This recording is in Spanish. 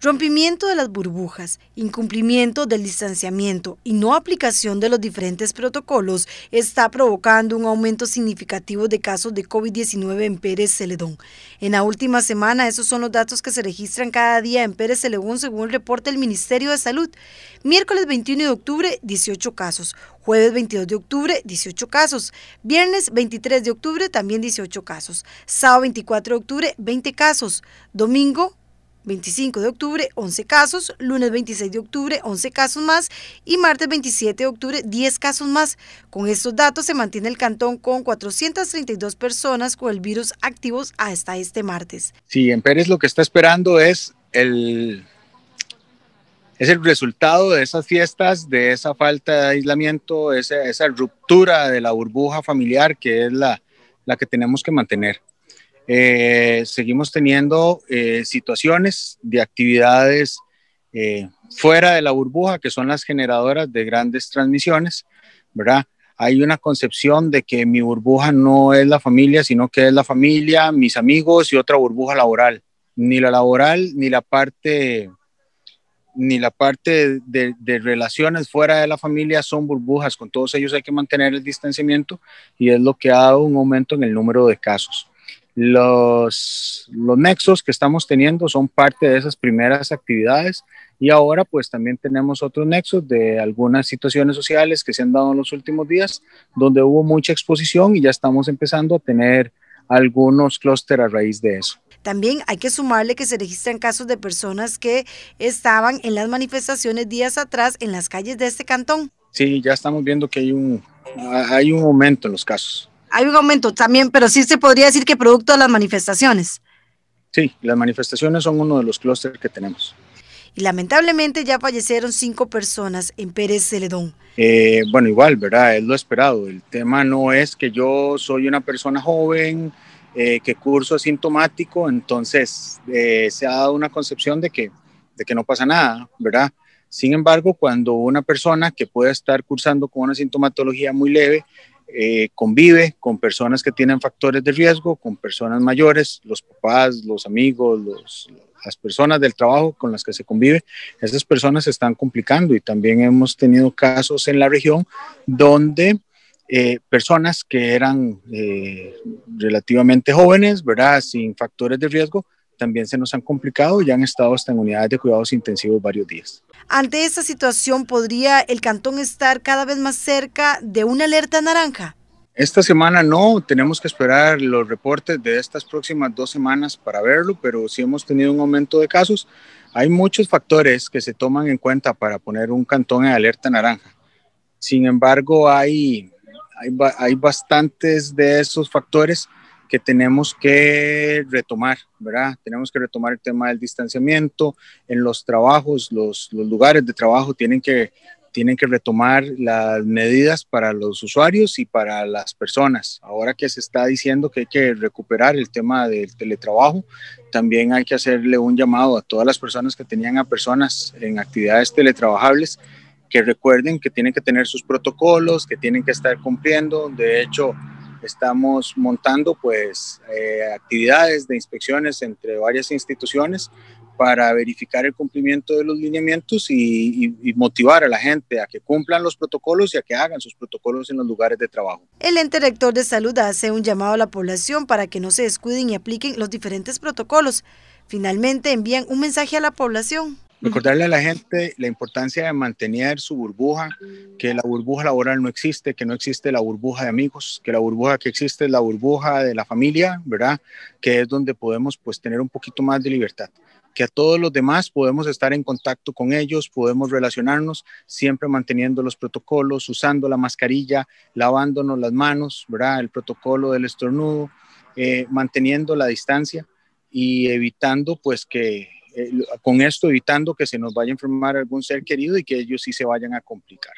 Rompimiento de las burbujas, incumplimiento del distanciamiento y no aplicación de los diferentes protocolos está provocando un aumento significativo de casos de COVID-19 en Pérez Celedón. En la última semana, esos son los datos que se registran cada día en Pérez Celedón según el reporte del Ministerio de Salud. Miércoles 21 de octubre, 18 casos. Jueves 22 de octubre, 18 casos. Viernes 23 de octubre, también 18 casos. Sábado 24 de octubre, 20 casos. Domingo 25 de octubre, 11 casos, lunes 26 de octubre, 11 casos más y martes 27 de octubre, 10 casos más. Con estos datos se mantiene el cantón con 432 personas con el virus activos hasta este martes. Sí, en Pérez lo que está esperando es el, es el resultado de esas fiestas, de esa falta de aislamiento, esa, esa ruptura de la burbuja familiar que es la, la que tenemos que mantener. Eh, seguimos teniendo eh, situaciones de actividades eh, fuera de la burbuja, que son las generadoras de grandes transmisiones, ¿verdad? Hay una concepción de que mi burbuja no es la familia, sino que es la familia, mis amigos y otra burbuja laboral. Ni la laboral, ni la parte ni la parte de, relaciones fuera de la familia son burbujas, con todos ellos hay que mantener el distanciamiento y es lo que ha dado un aumento en el número de casos. Los, nexos que estamos teniendo son parte de esas primeras actividades y ahora pues también tenemos otros nexos de algunas situaciones sociales que se han dado en los últimos días, donde hubo mucha exposición y ya estamos empezando a tener algunos clústeres a raíz de eso. También hay que sumarle que se registran casos de personas que estaban en las manifestaciones días atrás en las calles de este cantón. Sí, ya estamos viendo que hay un, hay un aumento en los casos hay un aumento también, pero sí se podría decir que producto de las manifestaciones. Sí, las manifestaciones son uno de los clústeres que tenemos. Y lamentablemente ya fallecieron cinco personas en Pérez Celedón. Eh, bueno, igual, ¿verdad? Es lo esperado. El tema no es que yo soy una persona joven, eh, que curso asintomático, entonces eh, se ha dado una concepción de que, de que no pasa nada, ¿verdad? Sin embargo, cuando una persona que puede estar cursando con una sintomatología muy leve eh, convive con personas que tienen factores de riesgo, con personas mayores, los papás, los amigos, las personas del trabajo con las que se convive, esas personas se están complicando y también hemos tenido casos en la región donde eh, personas que eran eh, relativamente jóvenes, ¿verdad? Sin factores de riesgo, también se nos han complicado y han estado hasta en unidades de cuidados intensivos varios días. Ante esa situación, ¿podría el cantón estar cada vez más cerca de una alerta naranja? Esta semana no, tenemos que esperar los reportes de estas próximas dos semanas para verlo, pero sí hemos tenido un aumento de casos. Hay muchos factores que se toman en cuenta para poner un cantón en alerta naranja. Sin embargo, hay, hay, hay bastantes de esos factores que tenemos que retomar, ¿verdad? Tenemos que retomar el tema del distanciamiento en los trabajos, los, lugares de trabajo tienen que, tienen que retomar las medidas para los usuarios y para las personas. Ahora que se está diciendo que hay que recuperar el tema del teletrabajo, también hay que hacerle un llamado a todas las personas que tenían a personas en actividades teletrabajables que recuerden que tienen que tener sus protocolos, que tienen que estar cumpliendo. De hecho, estamos montando pues eh, actividades de inspecciones entre varias instituciones para verificar el cumplimiento de los lineamientos y, y, motivar a la gente a que cumplan los protocolos y a que hagan sus protocolos en los lugares de trabajo. El ente rector de salud hace un llamado a la población para que no se descuiden y apliquen los diferentes protocolos. Finalmente envían un mensaje a la población. Recordarle a la gente la importancia de mantener su burbuja, que la burbuja laboral no existe, que no existe la burbuja de amigos, que la burbuja que existe es la burbuja de la familia, ¿verdad? Que es donde podemos pues tener un poquito más de libertad que a todos los demás podemos estar en contacto con ellos, podemos relacionarnos, siempre manteniendo los protocolos, usando la mascarilla, lavándonos las manos, ¿verdad? El protocolo del estornudo, eh, manteniendo la distancia y evitando pues que eh, con esto evitando que se nos vaya a enfermar algún ser querido y que ellos sí se vayan a complicar.